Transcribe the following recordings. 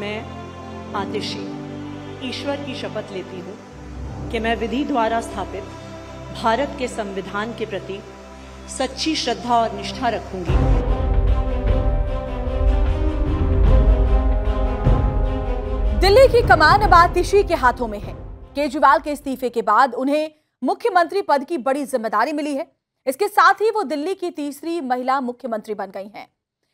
मैं आतिशी ईश्वर की शपथ लेती हूँ कि मैं विधि द्वारा स्थापित भारत के संविधान के प्रति सच्ची श्रद्धा और निष्ठा रखूंगी दिल्ली की कमान अब आतिशी के हाथों में है केजरीवाल के इस्तीफे के बाद उन्हें मुख्यमंत्री पद की बड़ी जिम्मेदारी मिली है इसके साथ ही वो दिल्ली की तीसरी महिला मुख्यमंत्री बन गई हैं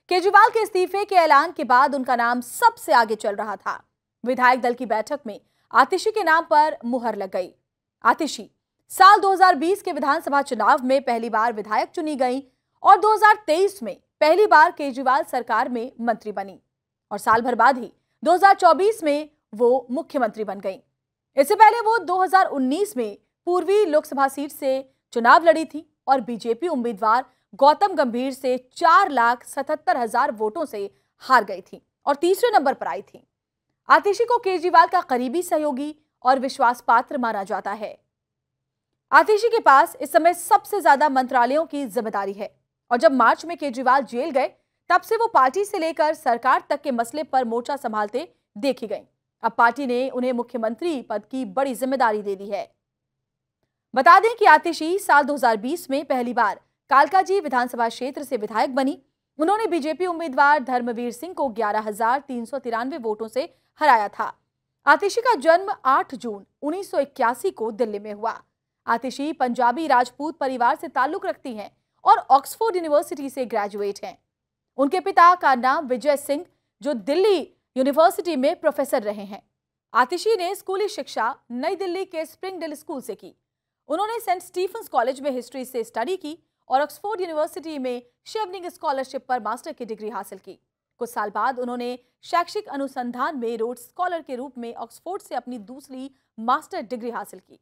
केजरीवाल के इस्तीफे के ऐलान के बाद उनका नाम सबसे आगे चल रहा था विधायक दल की बैठक में आतिशी के नाम पर मुहर लग गई आतिशी साल 2020 के विधानसभा चुनाव में पहली बार विधायक चुनी गई और 2023 में पहली बार केजरीवाल सरकार में मंत्री बनी और साल भर बाद ही 2024 में वो मुख्यमंत्री बन गई इससे पहले वो 2019 में पूर्वी लोकसभा सीट से चुनाव लड़ी थी और बीजेपी उम्मीदवार गौतम गंभीर से चार लाख सतहत्तर हजार वोटों से हार गई थी और तीसरे नंबर पर आई थी आतिशी को केजरीवाल का करीबी सहयोगी और विश्वास पात्र माना जाता है आतिशी के पास इस समय सबसे ज्यादा मंत्रालयों की जिम्मेदारी है और जब मार्च में केजरीवाल जेल गए तब से वो पार्टी से लेकर सरकार तक के मसले पर मोर्चा संभालते देखी गई अब पार्टी ने उन्हें मुख्यमंत्री पद की बड़ी जिम्मेदारी दे दी है बता दें कि आतिशी साल 2020 में पहली बार कालकाजी विधानसभा क्षेत्र से विधायक बनी उन्होंने बीजेपी उम्मीदवार धर्मवीर सिंह को ग्यारह वोटों से हराया था आतिशी का जन्म 8 जून 1981 को दिल्ली में हुआ आतिशी पंजाबी राजपूत परिवार से ताल्लुक रखती हैं और ऑक्सफोर्ड यूनिवर्सिटी से ग्रेजुएट हैं उनके पिता का नाम विजय सिंह जो दिल्ली यूनिवर्सिटी में प्रोफेसर रहे हैं आतिशी ने स्कूली शिक्षा नई दिल्ली के स्प्रिंग स्कूल से की उन्होंने सेंट स्टीफन कॉलेज में हिस्ट्री से स्टडी की और ऑक्सफोर्ड यूनिवर्सिटी में शेवनिंग स्कॉलरशिप पर मास्टर की डिग्री हासिल की कुछ साल बाद उन्होंने शैक्षिक अनुसंधान में रोड स्कॉलर के रूप में ऑक्सफोर्ड से अपनी दूसरी मास्टर डिग्री हासिल की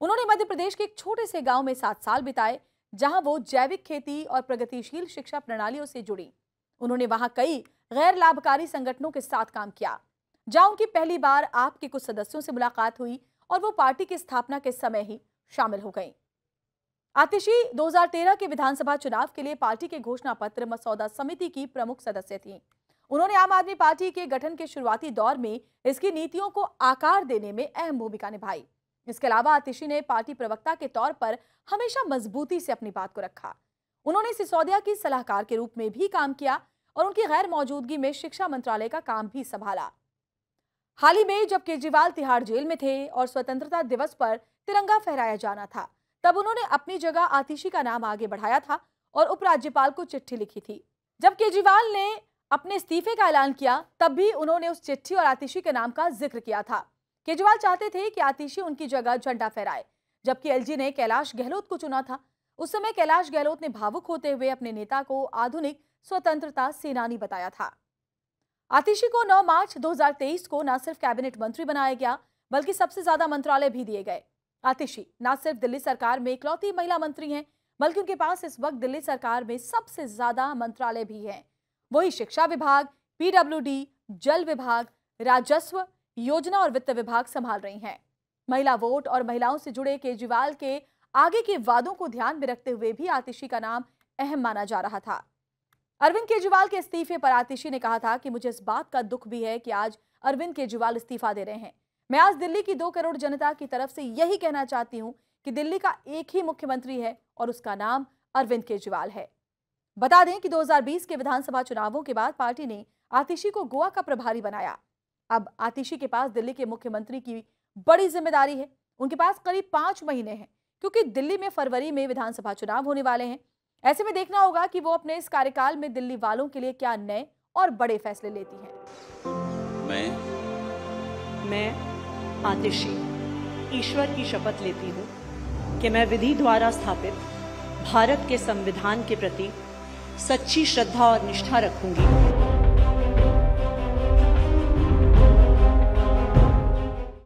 उन्होंने मध्य प्रदेश के एक छोटे से गांव में सात साल बिताए जहां वो जैविक खेती और प्रगतिशील शिक्षा प्रणालियों से जुड़ी उन्होंने वहां कई गैर लाभकारी संगठनों के साथ काम किया जहां उनकी पहली बार आपके कुछ सदस्यों से मुलाकात हुई और वो पार्टी की स्थापना के समय ही शामिल हो गई आतिशी 2013 के विधानसभा चुनाव के लिए पार्टी के घोषणा पत्र मसौदा समिति की प्रमुख सदस्य थी उन्होंने आम आदमी पार्टी के गठन के शुरुआती दौर में इसकी नीतियों को आकार देने में अहम भूमिका निभाई इसके अलावा आतिशी ने पार्टी प्रवक्ता के तौर पर हमेशा मजबूती से अपनी बात को रखा उन्होंने सिसोदिया की सलाहकार के रूप में भी काम किया और उनकी गैर मौजूदगी में शिक्षा मंत्रालय का काम भी संभाला हाल ही में जब केजरीवाल तिहाड़ जेल में थे और स्वतंत्रता दिवस पर तिरंगा फहराया जाना था तब उन्होंने अपनी जगह आतिशी का नाम आगे बढ़ाया था और उपराज्यपाल को चिट्ठी लिखी थी जब केजरीवाल ने अपने इस्तीफे का ऐलान किया तब भी उन्होंने उस चिट्ठी और आतिशी के नाम का जिक्र किया था केजरीवाल चाहते थे कि आतिशी उनकी जगह झंडा फहराए जबकि एलजी ने कैलाश गहलोत को चुना था उस समय कैलाश गहलोत ने भावुक होते हुए अपने नेता को आधुनिक स्वतंत्रता सेनानी बताया था आतिशी को 9 मार्च 2023 को न सिर्फ कैबिनेट मंत्री बनाया गया बल्कि सबसे ज्यादा मंत्रालय भी दिए गए आतिशी न सिर्फ दिल्ली सरकार में इकलौती महिला मंत्री हैं बल्कि उनके पास इस वक्त दिल्ली सरकार में सबसे ज्यादा मंत्रालय भी हैं वही शिक्षा विभाग पीडब्ल्यू जल विभाग राजस्व योजना और वित्त विभाग संभाल रही हैं महिला वोट और महिलाओं से जुड़े केजरीवाल के आगे के वादों को ध्यान में रखते हुए भी आतिशी का नाम अहम माना जा रहा था अरविंद केजरीवाल के इस्तीफे पर आतिशी ने कहा था कि मुझे इस बात का दुख भी है कि आज अरविंद केजरीवाल इस्तीफा दे रहे हैं मैं आज दिल्ली की दो करोड़ जनता की तरफ से यही कहना चाहती हूँ कि दिल्ली का एक ही मुख्यमंत्री है और उसका नाम अरविंद केजरीवाल है बता दें कि 2020 के विधानसभा चुनावों के बाद पार्टी ने आतिशी को गोवा का प्रभारी बनाया अब आतिशी के पास दिल्ली के मुख्यमंत्री की बड़ी जिम्मेदारी है उनके पास करीब पांच महीने हैं क्योंकि दिल्ली में फरवरी में विधानसभा चुनाव होने वाले हैं ऐसे में देखना होगा कि वो अपने इस कार्यकाल में दिल्ली वालों के लिए क्या नए और बड़े फैसले लेती है मैं मैं आतिशी ईश्वर की शपथ लेती हूँ कि मैं विधि द्वारा स्थापित भारत के संविधान के प्रति सच्ची श्रद्धा और निष्ठा रखूंगी